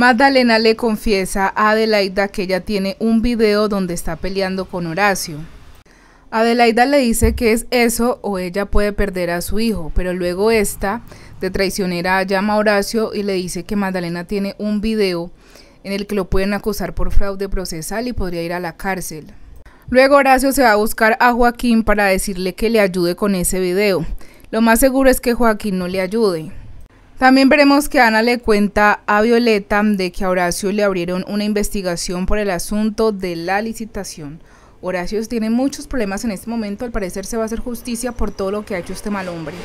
Magdalena le confiesa a Adelaida que ella tiene un video donde está peleando con Horacio. Adelaida le dice que es eso o ella puede perder a su hijo, pero luego esta, de traicionera, llama a Horacio y le dice que Magdalena tiene un video en el que lo pueden acusar por fraude procesal y podría ir a la cárcel. Luego Horacio se va a buscar a Joaquín para decirle que le ayude con ese video. Lo más seguro es que Joaquín no le ayude. También veremos que Ana le cuenta a Violeta de que a Horacio le abrieron una investigación por el asunto de la licitación. Horacio tiene muchos problemas en este momento, al parecer se va a hacer justicia por todo lo que ha hecho este mal hombre.